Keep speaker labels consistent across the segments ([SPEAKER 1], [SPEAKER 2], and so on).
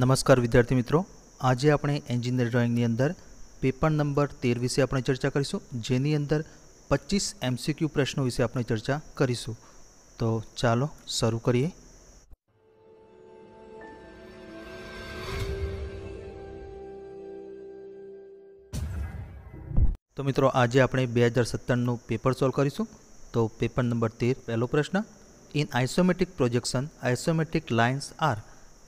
[SPEAKER 1] નમસ્કાર વિદ્યાર્થી મિત્રો આજે આપણે એન્જિનિયર ડ્રોઈંગની અંદર પેપર નંબર તેર વિશે આપણે ચર્ચા કરીશું જેની અંદર પચીસ એમસીક્યુ પ્રશ્નો વિશે આપણે ચર્ચા કરીશું તો ચાલો શરૂ કરીએ તો મિત્રો આજે આપણે બે હજાર સત્તરનું પેપર સોલ્વ કરીશું તો પેપર નંબર તેર પહેલો પ્રશ્ન in isometric projection isometric lines are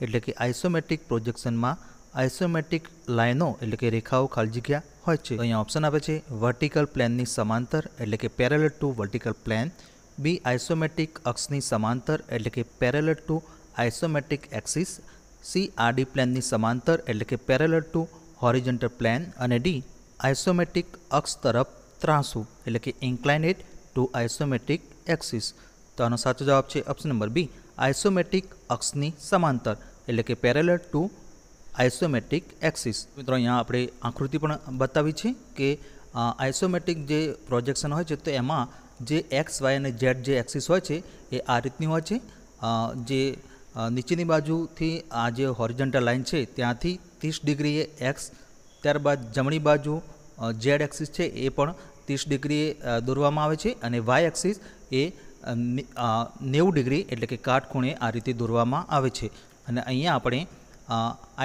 [SPEAKER 1] એટલે કે આઇસોમેટ્રિક પ્રોજેક્શનમાં આઇસોમેટ્રિક લાઇનો એટલે કે રેખાઓ ખાલી જગ્યા હોય છે અહીંયા ઓપ્શન આપે છે વર્ટિકલ પ્લેનની સમાંતર એટલે કે parallel to vertical plane B isometric અક્ષની સમાંતર એટલે કે parallel to isometric axis C આડી પ્લેનની સમાંતર એટલે કે પેરેલલ ટુ હોરિજન્ટલ પ્લેન અને ડી આઇસોમેટ્રિક અક્ષ તરફ ત્રાસું એટલે કે ઇન્ક્લાઇનેડ ટુ આઇસોમેટ્રિક એક્સિસ તો આનો સાચો જવાબ છે ઓપ્શન નંબર બી આઇસોમેટ્રિક અક્ષની સમાંતર એટલે કે પેરેલલ ટુ આઇસોમેટિક એક્સિસ મિત્રો અહીંયા આપણે આકૃતિ પણ બતાવી છે કે આઇસોમેટિક જે પ્રોજેક્શન હોય છે તો એમાં જે એક્સ વાય અને ઝેડ જે એક્સિસ હોય છે એ આ રીતની હોય છે જે નીચેની બાજુથી આ જે હોરિજન્ટલ લાઇન છે ત્યાંથી ત્રીસ ડિગ્રીએ એક્સ ત્યારબાદ જમણી બાજુ ઝેડ એક્સિસ છે એ પણ ત્રીસ ડિગ્રીએ દોરવામાં આવે છે અને વાય એક્સિસ એ નેવું ડિગ્રી એટલે કે કાટખૂણે આ રીતે દોરવામાં આવે છે અને અહીંયા આપણે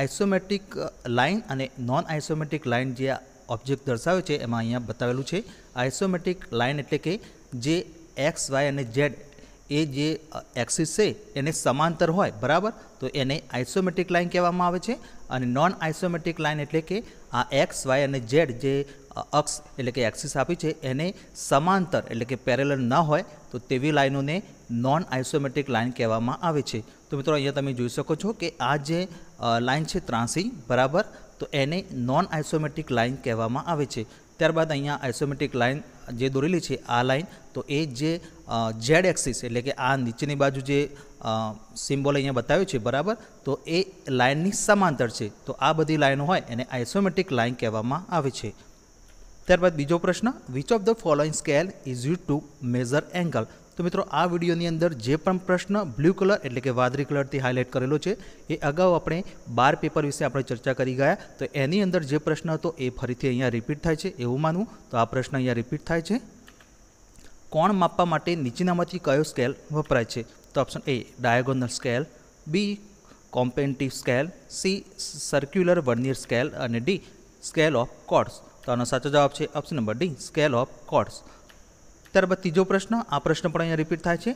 [SPEAKER 1] આઇસોમેટ્રિક લાઇન અને નોન આઇસોમેટ્રિક લાઇન જે ઓબ્જેક્ટ દર્શાવે છે એમાં અહીંયા બતાવેલું છે આઇસોમેટ્રિક લાઇન એટલે કે જે એક્સ વાય અને ઝેડ એ જે એક્સિસ છે એને સમાંતર હોય બરાબર તો એને આઇસોમેટ્રિક લાઇન કહેવામાં આવે છે અને નોન આઇસોમેટ્રિક લાઇન એટલે કે આ એક્સ વાય અને ઝેડ જે અક્ષ એટલે કે એક્સિસ આપી છે એને સમાંતર એટલે કે પેરેલલ ન હોય તો તેવી લાઇનોને નોન આઇસોમેટ્રિક લાઇન કહેવામાં આવે છે તો મિત્રો અહીંયા તમે જોઈ શકો છો કે આ જે લાઇન છે ત્રાંસી બરાબર તો એને નોન આઇસોમેટ્રિક લાઇન કહેવામાં આવે છે ત્યારબાદ અહીંયા આઇસોમેટ્રિક લાઇન જે દોરેલી છે આ લાઇન તો એ જે ઝેડ એક્સિસ એટલે કે આ નીચેની બાજુ જે સિમ્બોલ અહીંયા બતાવ્યું છે બરાબર તો એ લાઇનની સમાંતર છે તો આ બધી લાઇનો હોય એને આઇસોમેટ્રિક લાઇન કહેવામાં આવે છે ત્યારબાદ બીજો પ્રશ્ન which of the following scale is use to measure angle તો મિત્રો આ વિડીયોની અંદર જે પણ પ્રશ્ન બ્લુ કલર એટલે કે વાદળી કલરથી હાઇલાઇટ કરેલો છે એ અગાઉ આપણે બાર પેપર વિશે આપણે ચર્ચા કરી ગયા તો એની અંદર જે પ્રશ્ન હતો એ ફરીથી અહીંયા રિપીટ થાય છે એવું માનવું તો આ પ્રશ્ન અહીંયા રિપીટ થાય છે કોણ માપવા માટે નીચેનામાંથી કયો સ્કેલ વપરાય છે તો option A diagonal scale B comparative scale C circular vernier scale અને ડી સ્કેલ ઓફ કોર્ડ્સ તો આનો સાચો જવાબ છે option number D scale of chords ત્યારબાદ ત્રીજો પ્રશ્ન આ પ્રશ્ન પણ અહીંયા રિપીટ થાય છે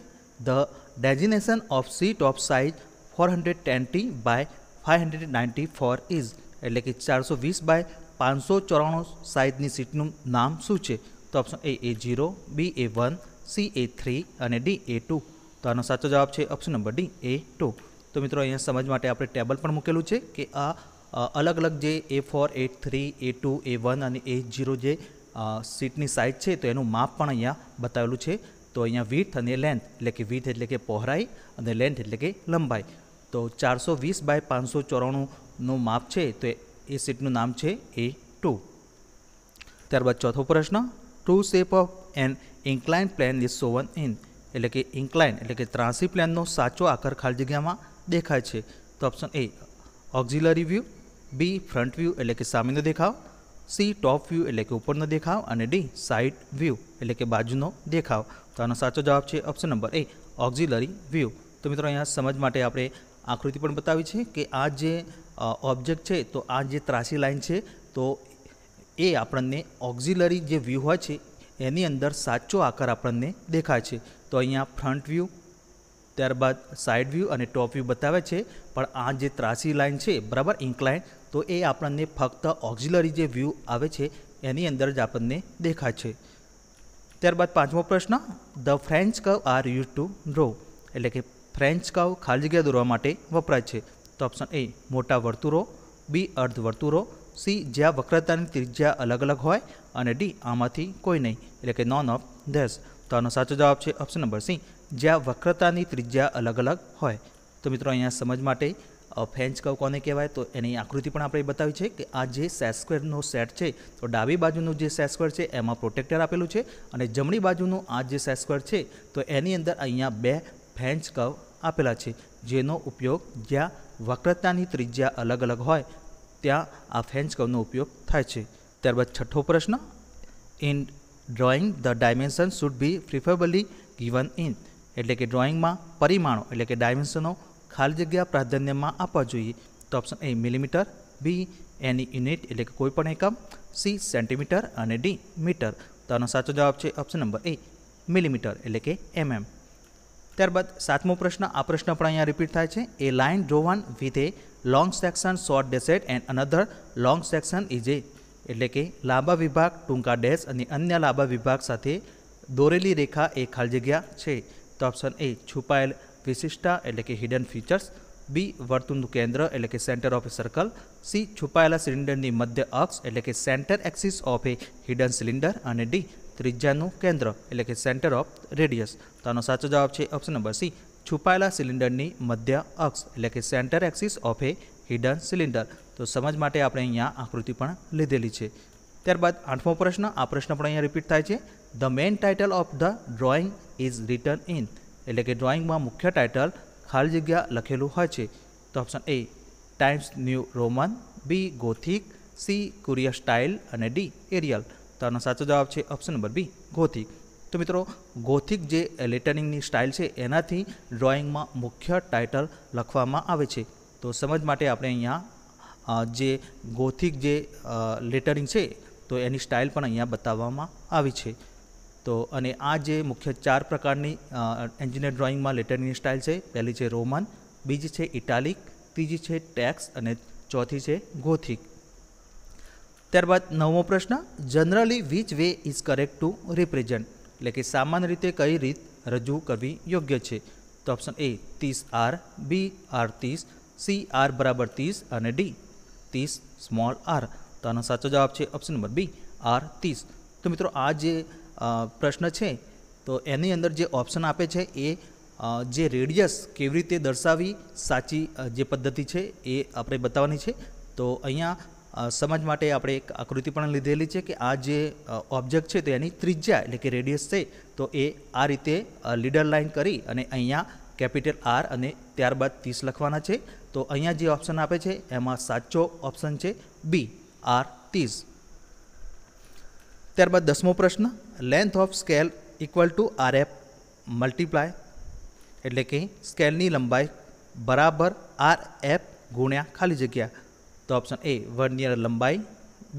[SPEAKER 1] the designation of sheet of size four hundred twenty by five hundred ninety four is એટલે કે ચારસો વીસ બાય પાંચસો ચોરાણું સાઇઝની સીટનું નામ શું છે તો option A A zero B A one C A three અને ડી એ ટુ તો આનો સાચો જવાબ છે option number D A two તો મિત્રો અહીંયા સમજ માટે આપણે ટેબલ પણ મૂકેલું છે કે આ અલગ અલગ જે A four A three A two A one અને એ જીરો જે સીટની સાઇઝ છે તો એનું માપ પણ અહીંયા બતાવેલું છે તો અહીંયા વિથ અને લેન્થ એટલે કે વિથ એટલે કે પહોળાઈ અને લેન્થ એટલે કે લંબાઈ તો ચારસો વીસ બાય પાંચસો ચોરાણુંનું માપ છે તો એ સીટનું નામ છે એ ટુ ત્યારબાદ ચોથો પ્રશ્ન to shape of an incline plane is shown in એટલે કે ઇન્કલાઇન એટલે કે ત્રાસી પ્લેનનો સાચો આકાર ખાલી જગ્યામાં દેખાય છે તો option A auxiliary view B front view એટલે કે સામેનો દેખાવ સી ટોપ વ્યૂ એટલે કે ઉપરનો દેખાવ અને ડી સાઇડ વ્યૂ એટલે કે બાજુનો દેખાવ તો આનો સાચો જવાબ છે option number A auxiliary view તો મિત્રો અહીંયા સમજ માટે આપણે આકૃતિ પણ બતાવી છે કે આ જે ઓબ્જેક્ટ છે તો આ જે ત્રાસી લાઇન છે તો એ આપણને ઓક્ઝિલરી જે વ્યૂ હોય છે એની અંદર સાચો આકાર આપણને દેખાય છે તો અહીંયા ફ્રન્ટ વ્યૂ ત્યારબાદ સાઈડ વ્યૂ અને ટોપ વ્યૂ બતાવે છે પણ આ જે ત્રાસી લાઇન છે બરાબર ઇન્ક્લાઇન તો એ આપણને ફક્ત ઓક્ઝિલરી જે વ્યૂ આવે છે એની અંદર જ આપણને દેખાય છે ત્યારબાદ પાંચમો પ્રશ્ન the French curve are use to draw એટલે કે ફ્રેન્ચ કવ ખાલી જગ્યા દોરવા માટે વપરાય છે તો ઓપ્શન એ મોટા વર્તુળો બી અર્ધ વર્તુળો સી જ્યાં વક્રતાની ત્રિજ્યા અલગ અલગ હોય અને ડી આમાંથી કોઈ નહીં એટલે કે નોન ઓફ ધેસ તો આનો સાચો જવાબ છે ઓપ્શન નંબર સી જ્યાં વક્રતાની ત્રિજ્યા અલગ અલગ હોય તો મિત્રો અહીંયા સમજ માટે ફેન્ચ કવ કોને કહેવાય તો એની આકૃતિ પણ આપણે બતાવી છે કે આ જે સેસ્ક્વેરનો સેટ છે તો ડાબી બાજુનું જે સેસ્ક્વેર છે એમાં પ્રોટેક્ટર આપેલું છે અને જમણી બાજુનું આ જે સેસ્ક્વેર છે તો એની અંદર અહીંયા બે ફેન્ચ કવ આપેલા છે જેનો ઉપયોગ જ્યાં વક્રતાની ત્રિજ્યા અલગ અલગ હોય ત્યાં આ ફેન્ચ કવનો ઉપયોગ થાય છે ત્યારબાદ છઠ્ઠો પ્રશ્ન in drawing the dimension should be preferably given in એટલે કે ડ્રોઈંગમાં પરિમાણો એટલે કે ડાયમેન્શનો ખાલી જગ્યા પ્રાધાન્યમાં આપવા જોઈએ તો option A millimetre B any unit એટલે કે કોઈપણ એકમ સી સેન્ટીમીટર અને ડી મીટર તો આનો સાચો જવાબ છે ઓપ્શન નંબર એ મિલીમીટર એટલે કે એમએમ mm. ત્યારબાદ સાતમો પ્રશ્ન આ પ્રશ્ન પણ અહીંયા રિપીટ થાય છે a line drawn with a long section short dash and another long section is a એટલે કે લાંબા વિભાગ ટૂંકા ડેશ અને અન્ય લાંબા વિભાગ સાથે દોરેલી રેખા એ ખાલી જગ્યા છે તો ઓપ્શન એ છુપાયેલ વિશિષ્ટા એટલે કે હિડન ફીચર્સ બી વર્તુળનું કેન્દ્ર એટલે કે centre of a circle C છુપાયેલા સિલિન્ડરની મધ્ય અક્ષ એટલે કે centre axis of a hidden cylinder અને ડી ત્રિજ્યાનું કેન્દ્ર એટલે કે સેન્ટર ઓફ રેડિયસ તો આનો સાચો જવાબ છે ઓપ્શન નંબર સી છુપાયેલા સિલિન્ડરની મધ્ય અક્ષ એટલે કે centre axis of a hidden cylinder તો સમજ માટે આપણે અહીંયા આકૃતિ પણ લીધેલી છે ત્યારબાદ આઠમો પ્રશ્ન આ પ્રશ્ન પણ અહીંયા રિપીટ થાય છે the main title of the drawing is written in એટલે કે ડ્રોઈંગમાં મુખ્ય ટાઇટલ ખાલી જગ્યા લખેલું હોય છે તો option A Times New Roman B Gothic C courier style અને ડી એરિયલ તો આનો સાચો જવાબ છે ઓપ્શન નંબર બી ગોથિક તો મિત્રો ગોથિક જે લેટરિંગની સ્ટાઇલ છે એનાથી ડ્રોઈંગમાં મુખ્ય ટાઇટલ લખવામાં આવે છે તો સમજ માટે આપણે અહીંયા જે ગોથિક જે લેટરિંગ છે તો એની સ્ટાઇલ પણ અહીંયા બતાવવામાં આવી છે તો અને આ જે મુખ્ય ચાર પ્રકારની એન્જિનિયર ડ્રોઈંગમાં લેટરની સ્ટાઇલ છે પહેલી છે રોમન બીજી છે ઇટાલિક ત્રીજી છે ટેક્સ અને ચોથી છે ગોથિક ત્યારબાદ નવમો પ્રશ્ન generally which way is correct to represent એટલે કે સામાન્ય રીતે કઈ રીત રજૂ કરવી યોગ્ય છે તો ઓપ્શન એ ત્રીસ આર બી આર ત્રીસ સી આર બરાબર ત્રીસ અને ડી ત્રીસ સ્મોલ આર તો આનો સાચો જવાબ છે ઓપ્શન નંબર બી આર ત્રીસ તો મિત્રો આ જે પ્રશ્ન છે તો એની અંદર જે ઓપ્શન આપે છે એ જે રેડિયસ કેવી રીતે દર્શાવી સાચી જે પદ્ધતિ છે એ આપણે બતાવવાની છે તો અહીંયા સમજ માટે આપણે એક આકૃતિ પણ લીધેલી છે કે આ જે ઓબ્જેક્ટ છે તો એની ત્રિજ્યા એટલે કે રેડિયસ છે તો એ આ રીતે લીડર લાઇન કરી અને અહીંયા કેપિટલ આર અને ત્યારબાદ ત્રીસ લખવાના છે તો અહીંયા જે ઓપ્શન આપે છે એમાં સાચો ઓપ્શન છે બી આર ત્રીસ ત્યારબાદ દસમો પ્રશ્ન length of scale equal to R F multiply એટલે કે સ્કેલની લંબાઈ બરાબર આર એફ ગુણ્યા ખાલી જગ્યા તો ઓપ્શન એ વર્નિયર લંબાઈ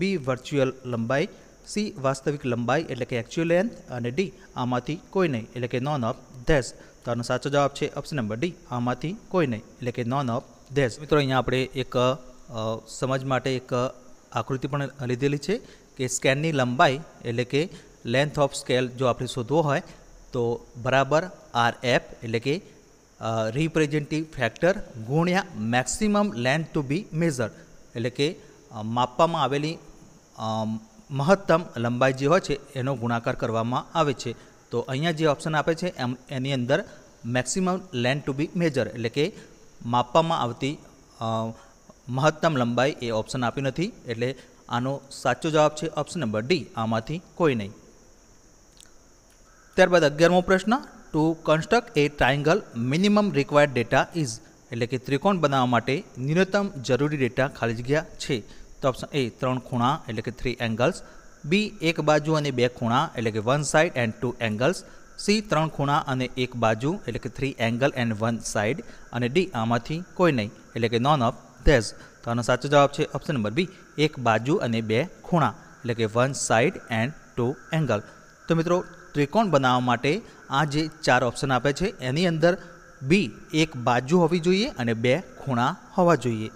[SPEAKER 1] બી વર્ચ્યુઅલ લંબાઈ સી વાસ્તવિક લંબાઈ એટલે કે એકચ્યુઅલ લેન્થ અને ડી આમાંથી કોઈ નહીં એટલે કે નોન ઓફ ધેસ તો આનો સાચો જવાબ છે ઓપ્શન નંબર ડી આમાંથી કોઈ નહીં એટલે કે નોન ઓફ ધેસ મિત્રો અહીંયા આપણે એક સમજ માટે એક આકૃતિ પણ લીધેલી છે કે સ્કેનની લંબાઈ એટલે કે લેન્થ ઓફ સ્કેલ જો આપણે શોધવો હોય તો બરાબર આર એફ એટલે કે રિપ્રેઝેન્ટિવ ફેક્ટર ગુણ્યા maximum length to be measure એટલે કે માપવામાં આવેલી મહત્તમ લંબાઈ જે હોય છે એનો ગુણાકાર કરવામાં આવે છે તો અહીંયા જે ઓપ્શન આપે છે એમ એની અંદર maximum length to be measure એટલે કે માપવામાં આવતી મહત્તમ લંબાઈ એ ઓપ્શન આપી નથી એટલે આનો સાચો જવાબ છે ઓપ્શન નંબર ડી આમાંથી કોઈ નહીં ત્યારબાદ અગિયારમો પ્રશ્ન to construct a triangle minimum required data is એટલે કે ત્રિકોણ બનાવવા માટે ન્યૂનતમ જરૂરી ડેટા ખાલી જગ્યા છે તો ઓપ્શન એ ત્રણ ખૂણા એટલે કે થ્રી એંગલ્સ બી એક બાજુ અને બે ખૂણા એટલે કે one side and two angles C ત્રણ ખૂણા અને એક બાજુ એટલે કે three angle and one side અને ડી આમાંથી કોઈ નહીં એટલે કે નોન ઓફ ધેઝ તો આનો સાચો જવાબ છે ઓપ્શન નંબર બી એક બાજુ અને બે ખૂણા એટલે કે one side and two angle તો મિત્રો ત્રિકોણ બનાવવા માટે આ જે ચાર ઓપ્શન આપે છે એની અંદર બી એક બાજુ હોવી જોઈએ અને બે ખૂણા હોવા જોઈએ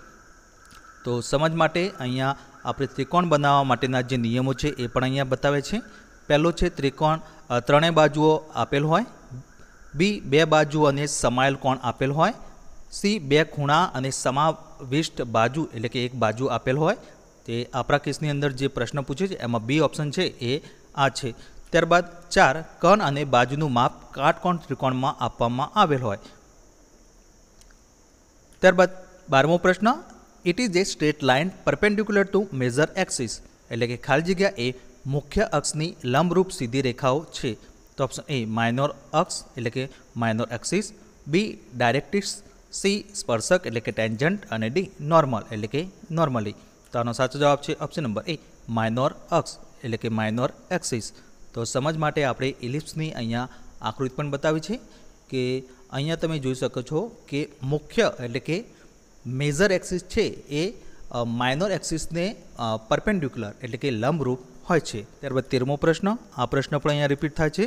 [SPEAKER 1] તો સમજ માટે અહીંયા આપણે ત્રિકોણ બનાવવા માટેના જે નિયમો છે એ પણ અહીંયા બતાવે છે પહેલો છે ત્રિકોણ ત્રણેય બાજુઓ આપેલ હોય બી બે બાજુ અને સમાયેલ કોણ આપેલ હોય સી બે ખૂણા અને સમાવિષ્ટ બાજુ એટલે કે એક બાજુ આપેલ હોય તે આપણા કેસની અંદર જે પ્રશ્ન પૂછે છે એમાં બી ઓપ્શન છે એ આ છે ત્યારબાદ ચાર કણ અને બાજુનું માપ કાટકોણ ત્રિકોણમાં આપવામાં આવેલ હોય ત્યારબાદ બારમો પ્રશ્ન it is a straight line perpendicular to major axis એટલે કે ખાલી જગ્યા એ મુખ્ય અક્ષની લંબરૂપ સીધી રેખાઓ છે તો ઓપ્શન એ માઇનોર અક્ષ એટલે કે minor axis B directrix C સ્પર્શક એટલે કે ટેન્જન્ટ અને ડી નોર્મલ એટલે કે નોર્મલી તો આનો સાચો જવાબ છે ઓપ્શન નંબર એ માઇનોર અક્ષ એટલે કે માઇનોર એક્સિસ તો સમજ માટે આપણે ઇલિપ્સની અહીંયા આકૃતિ પણ બતાવી છે કે અહીંયા તમે જોઈ શકો છો કે મુખ્ય એટલે કે મેજર એક્સિસ છે એ માઇનોર એક્સિસને પરપેન્ડિક્યુલર એટલે કે લંબરૂપ હોય છે ત્યારબાદ તેરમો પ્રશ્ન આ પ્રશ્ન પણ અહીંયા રિપીટ થાય છે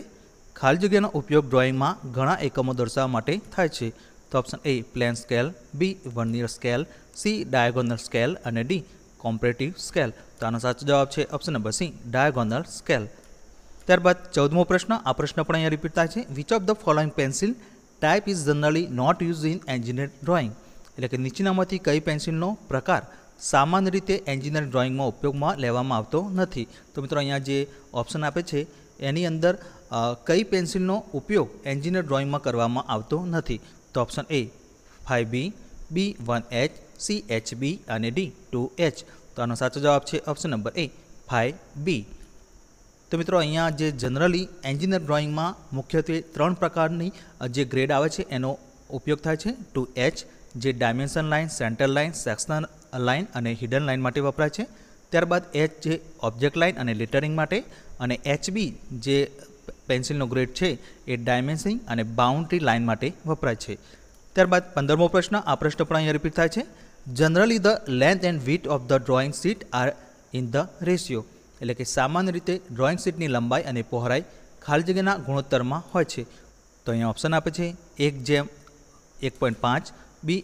[SPEAKER 1] ખાલી જગ્યાનો ઉપયોગ ડ્રોઈંગમાં ઘણા એકમો દર્શાવવા માટે થાય છે તો option A plain scale B vernier scale C diagonal scale અને ડી કોમ્પરેટિવ સ્કેલ તો આનો સાચો જવાબ છે option number C diagonal scale ત્યારબાદ ચૌદમો પ્રશ્ન આ પ્રશ્ન પણ અહીંયા રિપીટ થાય છે which of the following pencil type is generally not use in engineer drawing એટલે કે નીચેનામાંથી કઈ પેન્સિલનો પ્રકાર સામાન્ય રીતે એન્જિનિયર ડ્રોઈંગમાં ઉપયોગમાં લેવામાં આવતો નથી તો મિત્રો અહીંયા જે ઓપ્શન આપે છે એની અંદર કઈ પેન્સિલનો ઉપયોગ એન્જિનિયર ડ્રોઈંગમાં કરવામાં આવતો નથી તો option A five B B one H C H B અને ડી ટુ એચ તો આનો સાચો જવાબ છે option number A five B તો મિત્રો અહીંયા જે જનરલી એન્જિનિયર ડ્રોઈંગમાં મુખ્યત્વે ત્રણ પ્રકારની જે ગ્રેડ આવે છે એનો ઉપયોગ થાય છે ટુ એચ જે dimension line centre line sectional line અને હિડન લાઇન માટે વપરાય છે ત્યારબાદ એચ જે ઓબ્જેક્ટ લાઇન અને લેટરિંગ માટે અને એચબી જે પેન્સિલનો ગ્રેડ છે એ ડાયમેન્સિંગ અને બાઉન્ડ્રી લાઇન માટે વપરાય છે ત્યારબાદ પંદરમો પ્રશ્ન આ પ્રશ્ન પણ અહીંયા રિપીટ થાય છે generally the length and width of the drawing sheet are in the ratio એટલે કે સામાન્ય રીતે ડ્રોઈંગ શીટની લંબાઈ અને પહોળાઈ ખાલી જગ્યાના ગુણોત્તરમાં હોય છે તો અહીં ઓપ્શન આપે છે એક જેમ એક પોઈન્ટ પાંચ બી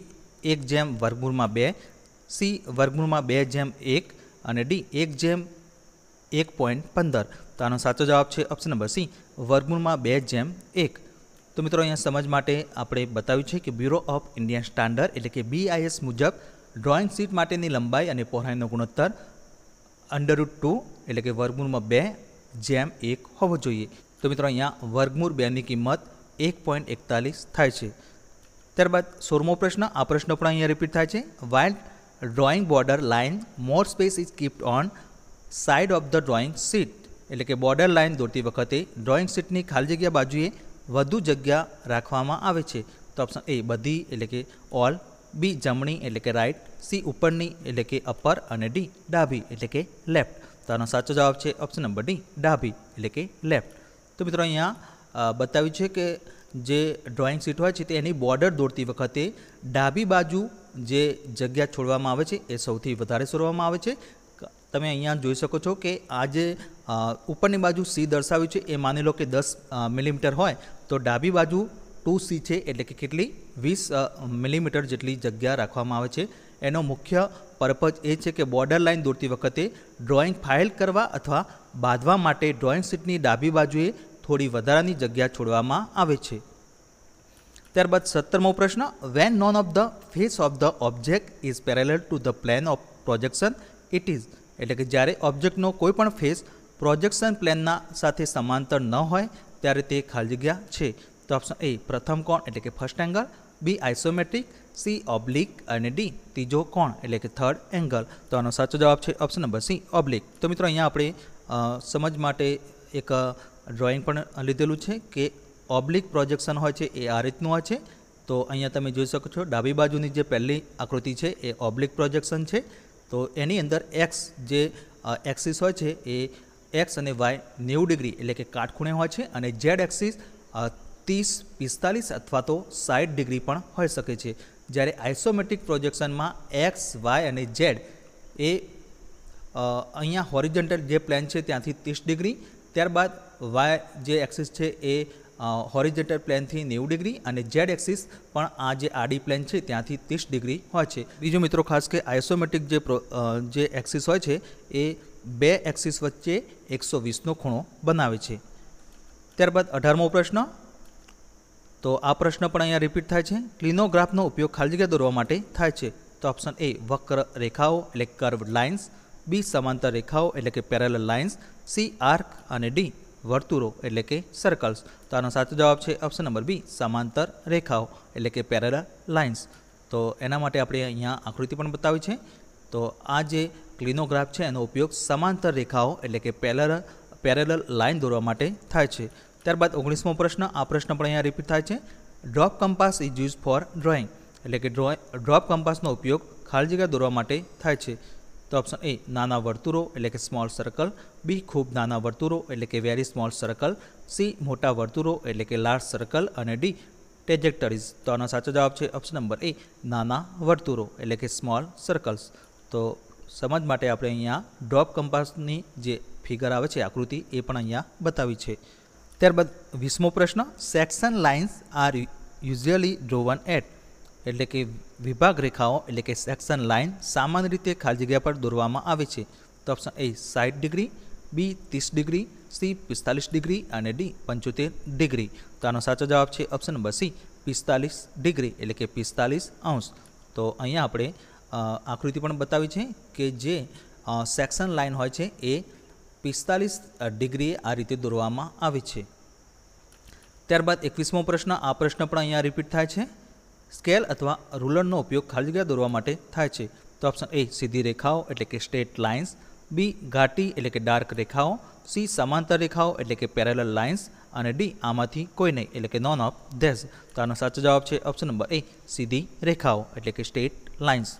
[SPEAKER 1] એક જેમ વર્ગમૂળમાં બે સી વર્ગમૂળમાં બે જેમ એક અને ડી એક જેમ એક પોઈન્ટ પંદર તો આનો સાચો જવાબ છે ઓપ્શન નંબર સી વર્ગમૂળમાં બે જેમ એક તો મિત્રો અહીંયા સમજ માટે આપણે બતાવ્યું છે કે બ્યુરો ઓફ ઇન્ડિયન સ્ટાન્ડર્ડ એટલે કે બીઆઈએસ મુજબ ડ્રોઈંગ શીટ માટેની લંબાઈ અને પહોળાઈનો ગુણોત્તર અંડરરૂટ ટુ એટલે કે વર્ગમૂળમાં બે જેમ એક હોવો જોઈએ તો મિત્રો અહીંયા વર્ગમૂળ બેની કિંમત એક પોઈન્ટ એકતાલીસ થાય છે ત્યારબાદ સોરમો પ્રશ્ન આ પ્રશ્ન પણ અહીંયા રિપીટ થાય છે while drawing border line more space is kept on side of the drawing sheet એટલે કે બોર્ડર લાઇન દોરતી વખતે ડ્રોઈંગ શીટની ખાલી જગ્યા બાજુએ વધુ જગ્યા રાખવામાં આવે છે તો ઓપ્શન એ બધી એટલે કે ઓલ બી જમણી એટલે કે રાઇટ સી ઉપરની એટલે કે અપર અને ડી ડાભી એટલે કે લેફ્ટ તો આનો સાચો જવાબ છે ઓપ્શન નંબર ડી ડાબી એટલે કે લેફ્ટ તો મિત્રો અહીંયા બતાવ્યું છે કે જે ડ્રોઈંગ શીટ હોય છે તે એની બોર્ડર દોરતી વખતે ડાબી બાજુ જે જગ્યા છોડવામાં આવે છે એ સૌથી વધારે છોડવામાં આવે છે તમે અહીંયા જોઈ શકો છો કે આ જે ઉપરની બાજુ સી દર્શાવ્યું છે એ માની લો કે દસ મિલીમીટર હોય તો ડાબી બાજુ ટુ સી છે એટલે કે કેટલી વીસ મિલીમીટર જેટલી જગ્યા રાખવામાં આવે છે એનો મુખ્ય પર્પઝ એ છે કે બોર્ડર લાઇન દોરતી વખતે ડ્રોઈંગ ફાઇલ કરવા અથવા બાંધવા માટે ડ્રોઈંગ શીટની ડાબી બાજુએ થોડી વધારાની જગ્યા છોડવામાં આવે છે ત્યારબાદ સત્તરમો પ્રશ્ન when none of the face of the object is parallel to the plane of projection it is એટલે કે જ્યારે ઓબ્જેક્ટનો કોઈ પણ ફેસ પ્રોજેક્શન પ્લેનના સાથે સમાંતર ન હોય ત્યારે તે ખાલી જગ્યા છે તો ઓપ્શન એ પ્રથમ કોણ એટલે કે first angle B isometric C oblique અને ડી ત્રીજો કોણ એટલે કે થર્ડ એંગલ તો આનો સાચો જવાબ છે ઓપ્શન નંબર સી ઓબ્લિક તો મિત્રો અહીંયા આપણે સમજ માટે એક ડ્રોઈંગ પણ લીધેલું છે કે ઓબ્લિક પ્રોજેક્શન હોય છે એ આ રીતનું હોય છે તો અહીંયા તમે જોઈ શકો છો ડાબી બાજુની જે પહેલી આકૃતિ છે એ ઓબ્લિક પ્રોજેક્શન છે તો એની અંદર એક્સ જે એક્સિસ હોય છે એ એક્સ અને વાય નેવું ડિગ્રી એટલે કે કાટખૂણે હોય છે અને ઝેડ એક્સિસ ત્રીસ પિસ્તાલીસ અથવા તો સાઠ ડિગ્રી પણ હોઈ શકે છે જ્યારે આઇસોમેટ્રિક પ્રોજેક્શનમાં એક્સ વાય અને ઝેડ એ અહીંયા હોરિજન્ટલ જે પ્લેન છે ત્યાંથી ત્રીસ ડિગ્રી ત્યારબાદ વાય જે એક્સિસ છે એ હોરિજન્ટલ પ્લેનથી નેવું ડિગ્રી અને ઝેડ એક્સિસ પણ આ જે આડી પ્લેન છે ત્યાંથી ત્રીસ ડિગ્રી હોય છે બીજો મિત્રો ખાસ કે આઇસોમેટ્રિક જે પ્રો જે એક્સિસ હોય છે એ બે એક્સિસ વચ્ચે એકસો વીસનો ખૂણો બનાવે છે ત્યારબાદ અઢારમો પ્રશ્ન તો આ પ્રશ્ન પણ અહીંયા રિપીટ થાય છે ક્લિનોગ્રાફનો ઉપયોગ ખાલી જગ્યા દોરવા માટે થાય છે તો ઓપ્શન એ વક્ર રેખાઓ એટલે કર્વ લાઇન્સ બી સમાંતર રેખાઓ એટલે કે પેરેલ લાઇન્સ સી આર્ક અને ડી વર્તુળો એટલે કે સર્કલ્સ તો આનો સાચો જવાબ છે ઓપ્શન નંબર બી સમાંતર રેખાઓ એટલે કે પેરેલલ લાઇન્સ તો એના માટે આપણે અહીંયા આકૃતિ પણ બતાવી છે તો આ જે ક્લિનોગ્રાફ છે એનો ઉપયોગ સમાંતર રેખાઓ એટલે કે પેલર પેરેલલ લાઇન દોરવા માટે થાય છે ત્યારબાદ ઓગણીસમો પ્રશ્ન આ પ્રશ્ન પણ અહીંયા રિપીટ થાય છે drop compass is use for drawing એટલે કે ડ્રોપ કંપાસનો ઉપયોગ ખાલી જગ્યા દોરવા માટે થાય છે તો ઓપ્શન એ નાના વર્તુળો એટલે કે સ્મોલ સર્કલ બી ખૂબ નાના વર્તુળો એટલે કે વેરી સ્મોલ સર્કલ સી મોટા વર્તુળો એટલે કે લાર્જ સર્કલ અને ડી ટેજેક્ટરીઝ તો આનો સાચો જવાબ છે ઓપ્શન નંબર એ નાના વર્તુળો એટલે કે સ્મોલ સર્કલ્સ તો સમજ માટે આપણે અહીંયા ડ્રોપ કંપાસની જે ફિગર આવે છે આકૃતિ એ પણ અહીંયા બતાવી છે ત્યારબાદ વીસમો પ્રશ્ન section lines are usually drawn at એટલે કે વિભાગ રેખાઓ એટલે કે સેક્શન લાઇન સામાન્ય રીતે ખાલી જગ્યા પર દોરવામાં આવે છે તો ઓપ્શન એ સાઠ ડિગ્રી બી ત્રીસ ડિગ્રી સી પિસ્તાલીસ ડિગ્રી અને ડી પંચોતેર ડિગ્રી તો આનો સાચો જવાબ છે ઓપ્શન બસી પિસ્તાલીસ ડિગ્રી એટલે કે પિસ્તાલીસ અંશ તો અહીંયા આપણે આકૃતિ પણ બતાવી છે કે જે સેક્શન લાઇન હોય છે એ પિસ્તાલીસ ડિગ્રીએ આ રીતે દોરવામાં આવી છે ત્યારબાદ એકવીસમો પ્રશ્ન આ પ્રશ્ન પણ અહીંયા રિપીટ થાય છે સ્કેલ અથવા રૂલરનો ઉપયોગ ખાલી જગ્યા દોરવા માટે થાય છે તો ઓપ્શન એ સીધી રેખાઓ એટલે કે સ્ટેટ લાઇન્સ બી ઘાટી એટલે કે ડાર્ક રેખાઓ સી સમાંતર રેખાઓ એટલે કે પેરેલર લાઇન્સ અને ડી આમાંથી કોઈ નહીં એટલે કે નોન ઓફ ધેઝ તો આનો સાચો જવાબ છે ઓપ્શન નંબર એ સીધી રેખાઓ એટલે કે સ્ટેટ લાઇન્સ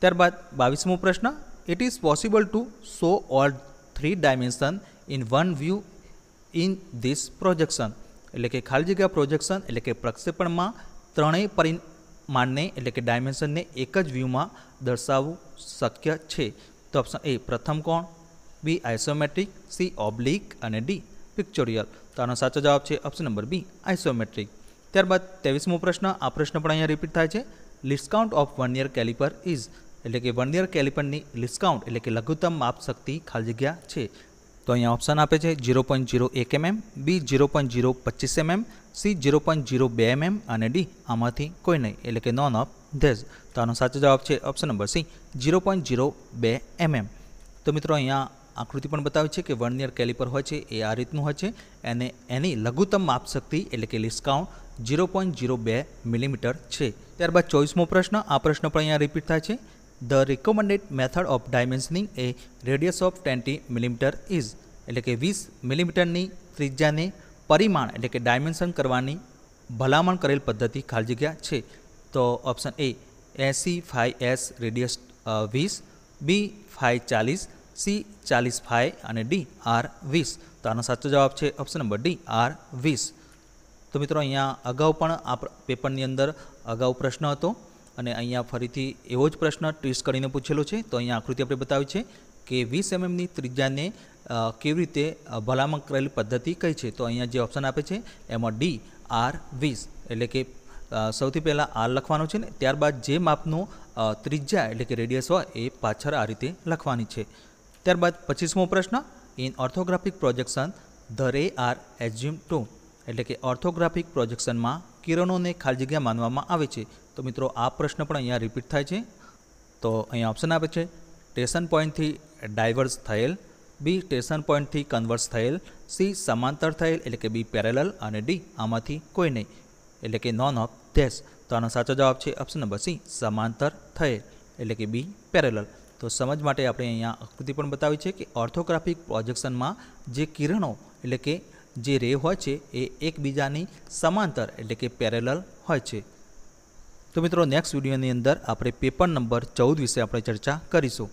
[SPEAKER 1] ત્યારબાદ બાવીસમો પ્રશ્ન it is possible to show all three dimension in one view in this projection એટલે કે ખાલી જગ્યા પ્રોજેક્શન એટલે કે પ્રક્ષેપણમાં ત્રણેય પરિમાણને એટલે કે ડાયમેન્શનને એક જ વ્યૂમાં દર્શાવવું શક્ય છે તો ઓપ્શન એ પ્રથમ કોણ બી આઇસોમેટ્રિક સી ઓબ્લિક અને ડી પિક્ચોરિયલ તો આનો સાચો જવાબ છે ઓપ્શન નંબર બી આઇસોમેટ્રિક ત્યારબાદ ત્રેવીસમો પ્રશ્ન આ પ્રશ્ન પણ અહીંયા રિપીટ થાય છે least count of vernier caliper is એટલે કે વન વર્નિયર કેલિપરની ડિસ્કાઉન્ટ એટલે કે લઘુત્તમ માપ શક્તિ ખાલી જગ્યા છે તો અહીંયા ઓપ્શન આપે છે ઝીરો પોઈન્ટ ઝીરો એક mm B zero point zero પચીસ mm C zero point zero બે એમએમ mm અને ડી આમાંથી કોઈ નહીં એટલે કે નોન ઓફ ધેઝ તો આનો સાચો જવાબ છે option number C zero point zero બે એમએમ mm. તો મિત્રો અહીંયા આકૃતિ પણ બતાવે છે કે વર્નિયર કેલિપર હોય છે એ આ રીતનું હોય છે અને એની લઘુત્તમ માપશક્તિ એટલે કે ડિસ્કાઉન્ટ ઝીરો પોઈન્ટ ઝીરો બે મિલીમીટર mm છે ત્યારબાદ ચોવીસમો પ્રશ્ન આ પ્રશ્ન પણ અહીંયા રિપીટ થાય છે the recommended method of dimensioning a radius of twenty millimetre is એટલે કે વીસ મિલીમીટરની ત્રિજ્યાને પરિમાણ એટલે કે ડાયમેન્શન કરવાની ભલામણ કરેલ પદ્ધતિ ખાલી જગ્યા છે તો ઓપ્શન એ એસી ફાઈ એસ રેડિયસ વીસ બી ફાઈ ચાલીસ સી ચાલીસ ફાઈ અને ડી આર વીસ તો આનો સાચો જવાબ છે ઓપ્શન નંબર ડી આર વીસ તો મિત્રો અહીંયા અગાઉ પણ આ પેપરની અંદર અગાઉ પ્રશ્ન હતો અને અહીંયા ફરીથી એવો જ પ્રશ્ન ટ્વિસ્ટ કરીને પૂછેલો છે તો અહીંયા આકૃતિ આપણે બતાવી છે કે વીસ એમએમની ત્રિજ્યાને કેવી રીતે ભલામણ કરેલી પદ્ધતિ કઈ છે તો અહીંયા જે ઓપ્શન આપે છે એમાં ડી આર વીસ એટલે કે સૌથી પહેલાં આર લખવાનો છે ને ત્યારબાદ જે માપનું ત્રિજ્યા એટલે કે રેડિયસ હોય એ પાછળ આ રીતે લખવાની છે ત્યારબાદ પચીસમો પ્રશ્ન in orthographic projection the ray are assume to એટલે કે ઓર્થોગ્રાફિક પ્રોજેક્શનમાં કિરણોને ખાલી જગ્યા માનવામાં આવે છે તો મિત્રો આ પ્રશ્ન પણ અહીંયા રિપીટ થાય છે તો અહીંયા ઓપ્શન આપે છે ટેશન પોઈન્ટથી ડાયવર્સ થયેલ બી ટેશન પોઈન્ટથી કન્વર્સ થયેલ સી સમાંતર થયેલ એટલે કે બી પેરેલલ અને ડી આમાંથી કોઈ નહીં એટલે કે નોન ઓફ ધેસ તો આનો સાચો જવાબ છે ઓપ્શન નંબર સી સમાંતર થયેલ એટલે કે બી પેરેલલ તો સમજ માટે આપણે અહીંયા આકૃતિ પણ બતાવી છે કે ઓર્થોગ્રાફિક પ્રોજેક્શનમાં જે કિરણો એટલે કે જે રે હોય છે એ એકબીજાની સમાંતર એટલે કે પેરેલલ હોય છે તો મિત્રો નેક્સ્ટ વિડીયોની અંદર આપણે પેપર નંબર ચૌદ વિશે આપણે ચર્ચા કરીશું